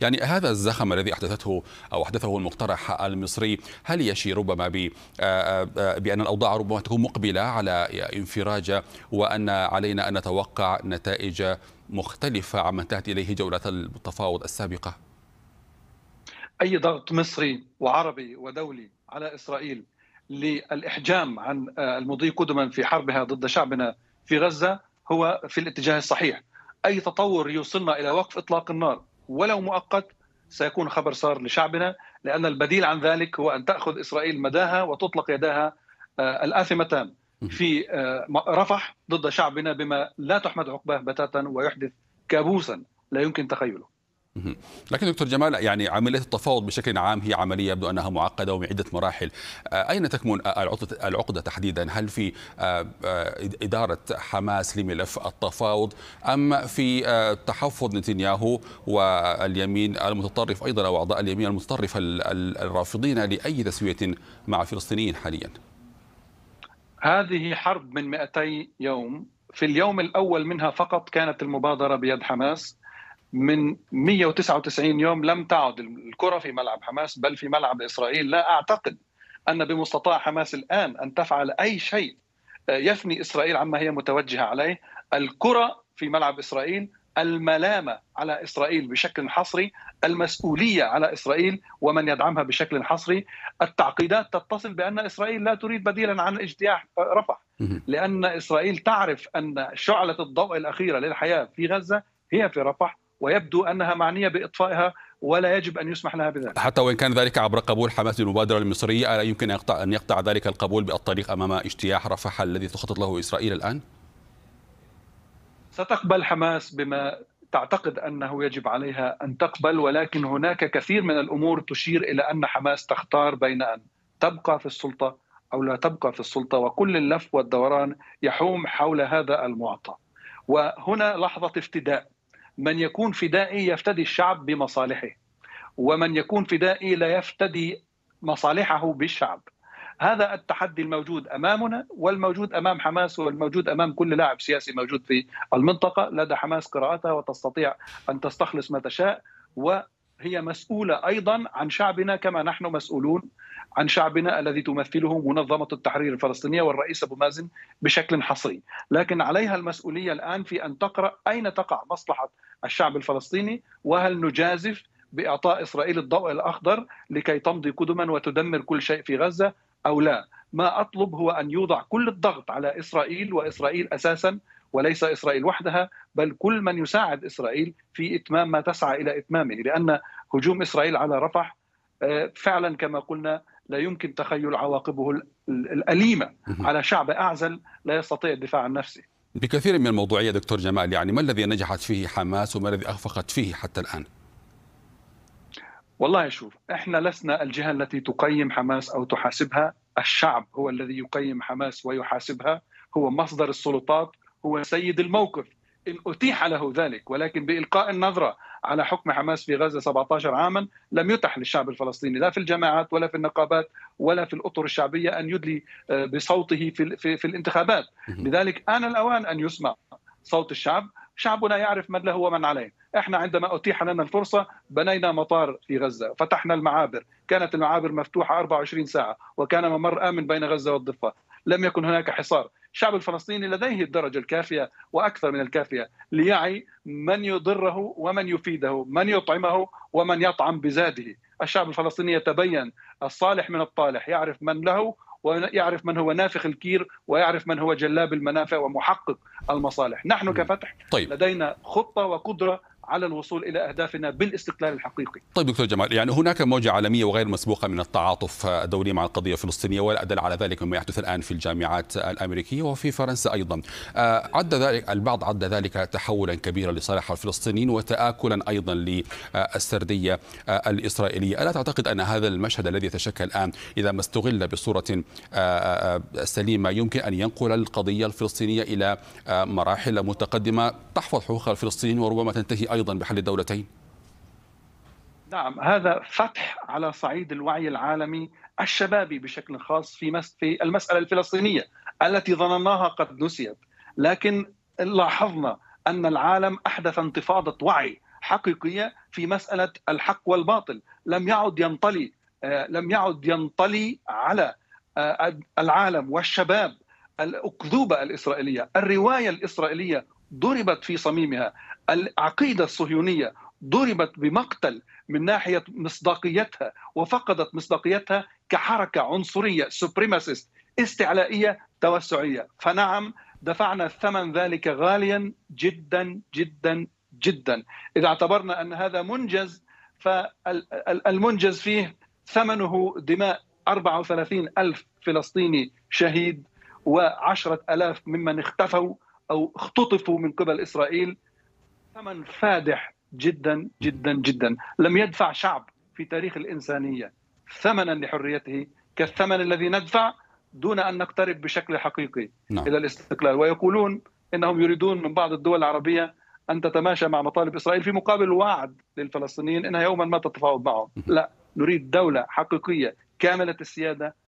يعني هذا الزخم الذي أحدثته أو أحدثه المقترح المصري هل يشي ربما آه، آه، بأن الأوضاع ربما تكون مقبلة على انفراجة وأن علينا أن نتوقع نتائج مختلفة عما انتهت إليه جولة التفاوض السابقة؟ أي ضغط مصري وعربي ودولي على إسرائيل للإحجام عن آه، المضي قدما في حربها ضد شعبنا في غزة هو في الاتجاه الصحيح أي تطور يوصلنا إلى وقف إطلاق النار ولو مؤقت سيكون خبر سار لشعبنا لأن البديل عن ذلك هو أن تأخذ إسرائيل مداها وتطلق يداها آه، الآثمتان في آه، رفح ضد شعبنا بما لا تحمد عقباه بتاتا ويحدث كابوسا لا يمكن تخيله لكن دكتور جمال يعني عمليه التفاوض بشكل عام هي عمليه يبدو انها معقده ومن عده مراحل آه، اين تكمن العقده تحديدا هل في آه، آه، اداره حماس لملف التفاوض ام في تحفظ نتنياهو واليمين المتطرف ايضا او اعضاء اليمين المتطرف الرافضين لاي تسويه مع فلسطينيين حاليا هذه حرب من 200 يوم في اليوم الاول منها فقط كانت المبادره بيد حماس من 199 يوم لم تعد الكرة في ملعب حماس بل في ملعب إسرائيل لا أعتقد أن بمستطاع حماس الآن أن تفعل أي شيء آه، يفني إسرائيل عما هي متوجهة عليه الكرة في ملعب إسرائيل الملامه على اسرائيل بشكل حصري، المسؤوليه على اسرائيل ومن يدعمها بشكل حصري، التعقيدات تتصل بان اسرائيل لا تريد بديلا عن اجتياح رفح، لان اسرائيل تعرف ان شعله الضوء الاخيره للحياه في غزه هي في رفح ويبدو انها معنيه باطفائها ولا يجب ان يسمح لها بذلك. حتى وان كان ذلك عبر قبول حماس للمبادره المصريه الا يمكن ان يقطع ذلك القبول بالطريق امام اجتياح رفح الذي تخطط له اسرائيل الان؟ ستقبل حماس بما تعتقد انه يجب عليها ان تقبل ولكن هناك كثير من الامور تشير الى ان حماس تختار بين ان تبقى في السلطه او لا تبقى في السلطه وكل اللف والدوران يحوم حول هذا المعطى. وهنا لحظه افتداء من يكون فدائي يفتدي الشعب بمصالحه ومن يكون فدائي لا يفتدي مصالحه بالشعب هذا التحدي الموجود امامنا والموجود امام حماس والموجود امام كل لاعب سياسي موجود في المنطقه لدى حماس قراءتها وتستطيع ان تستخلص ما تشاء وهي مسؤوله ايضا عن شعبنا كما نحن مسؤولون عن شعبنا الذي تمثله منظمة التحرير الفلسطينية والرئيس أبو مازن بشكل حصري لكن عليها المسؤولية الآن في أن تقرأ أين تقع مصلحة الشعب الفلسطيني وهل نجازف بإعطاء إسرائيل الضوء الأخضر لكي تمضي قدما وتدمر كل شيء في غزة أو لا ما أطلب هو أن يوضع كل الضغط على إسرائيل وإسرائيل أساسا وليس إسرائيل وحدها بل كل من يساعد إسرائيل في إتمام ما تسعى إلى إتمامه لأن هجوم إسرائيل على رفح آه، فعلا كما قلنا لا يمكن تخيل عواقبه الأليمة على شعب أعزل لا يستطيع الدفاع عن نفسه بكثير من الموضوعية دكتور جمال يعني ما الذي نجحت فيه حماس وما الذي أخفقت فيه حتى الآن والله شوف احنا لسنا الجهه التي تقيم حماس او تحاسبها، الشعب هو الذي يقيم حماس ويحاسبها، هو مصدر السلطات، هو سيد الموقف، إن أتيح له ذلك ولكن بإلقاء النظرة على حكم حماس في غزة 17 عاما لم يتح للشعب الفلسطيني لا في الجماعات ولا في النقابات ولا في الأطر الشعبية أن يدلي آه، بصوته في, في, في الانتخابات لذلك آن الأوان أن يسمع صوت الشعب شعبنا يعرف من له ومن عليه احنا عندما اتيح لنا الفرصه بنينا مطار في غزه فتحنا المعابر كانت المعابر مفتوحه 24 ساعه وكان ممر امن بين غزه والضفه لم يكن هناك حصار الشعب الفلسطيني لديه الدرجة الكافية وأكثر من الكافية ليعي من يضره ومن يفيده من يطعمه ومن يطعم بزاده الشعب الفلسطيني يتبين الصالح من الطالح يعرف من له ويعرف من هو نافخ الكير ويعرف من هو جلاب المنافع ومحقق المصالح نحن كفتح طيب. لدينا خطة وقدرة على الوصول الى اهدافنا بالاستقلال الحقيقي. طيب دكتور جمال يعني هناك موجه عالميه وغير مسبوقه من التعاطف الدولي مع القضيه الفلسطينيه ولا ادل على ذلك مما يحدث الان في الجامعات الامريكيه وفي فرنسا ايضا. آه، عد ذلك البعض عد ذلك تحولا كبيرا لصالح الفلسطينيين وتآكلا ايضا للسرديه الاسرائيليه، الا تعتقد ان هذا المشهد الذي يتشكل الان اذا ما استغل بصوره آه، آه، سليمه يمكن ان ينقل القضيه الفلسطينيه الى مراحل متقدمه تحفظ حقوق الفلسطينيين وربما تنتهي أيضا بحل الدولتين؟ نعم هذا فتح على صعيد الوعي العالمي الشبابي بشكل خاص في في المسألة الفلسطينية التي ظنناها قد نسيت لكن لاحظنا أن العالم أحدث انتفاضة وعي حقيقية في مسألة الحق والباطل لم يعد ينطلي آه، لم يعد ينطلي على آه، العالم والشباب الأكذوبة الإسرائيلية الرواية الإسرائيلية ضربت في صميمها العقيدة الصهيونية ضربت بمقتل من ناحية مصداقيتها وفقدت مصداقيتها كحركة عنصرية سوبريماسيست استعلائية توسعية فنعم دفعنا ثمن ذلك غاليا جدا جدا جدا إذا اعتبرنا أن هذا منجز فالمنجز فيه ثمنه دماء 34 ألف فلسطيني شهيد وعشرة ألاف ممن اختفوا او اختطفوا من قبل اسرائيل ثمن فادح جدا جدا جدا لم يدفع شعب في تاريخ الانسانيه ثمنا لحريته كالثمن الذي ندفع دون ان نقترب بشكل حقيقي نعم. الى الاستقلال ويقولون انهم يريدون من بعض الدول العربيه ان تتماشى مع مطالب اسرائيل في مقابل وعد للفلسطينيين انها يوما ما تتفاوض معهم لا نريد دوله حقيقيه كامله السياده